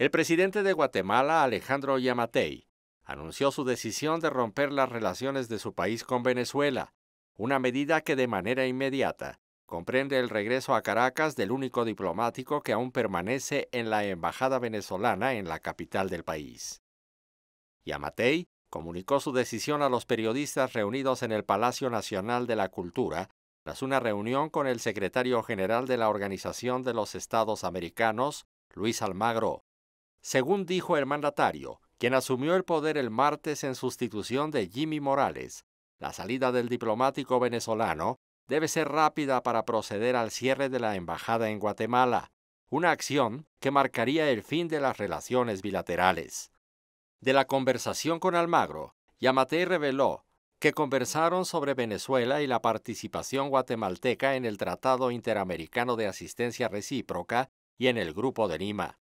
El presidente de Guatemala, Alejandro Yamatei, anunció su decisión de romper las relaciones de su país con Venezuela, una medida que de manera inmediata comprende el regreso a Caracas del único diplomático que aún permanece en la embajada venezolana en la capital del país. Yamatei comunicó su decisión a los periodistas reunidos en el Palacio Nacional de la Cultura tras una reunión con el secretario general de la Organización de los Estados Americanos, Luis Almagro, según dijo el mandatario, quien asumió el poder el martes en sustitución de Jimmy Morales. La salida del diplomático venezolano debe ser rápida para proceder al cierre de la embajada en Guatemala, una acción que marcaría el fin de las relaciones bilaterales. De la conversación con Almagro, Yamatei reveló que conversaron sobre Venezuela y la participación guatemalteca en el Tratado Interamericano de Asistencia Recíproca y en el Grupo de Lima.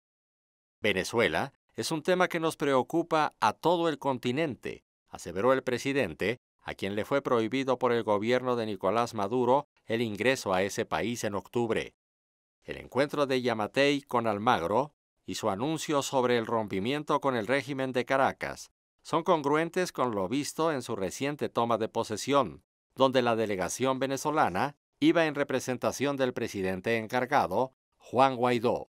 Venezuela es un tema que nos preocupa a todo el continente, aseveró el presidente, a quien le fue prohibido por el gobierno de Nicolás Maduro el ingreso a ese país en octubre. El encuentro de Yamatei con Almagro y su anuncio sobre el rompimiento con el régimen de Caracas son congruentes con lo visto en su reciente toma de posesión, donde la delegación venezolana iba en representación del presidente encargado, Juan Guaidó.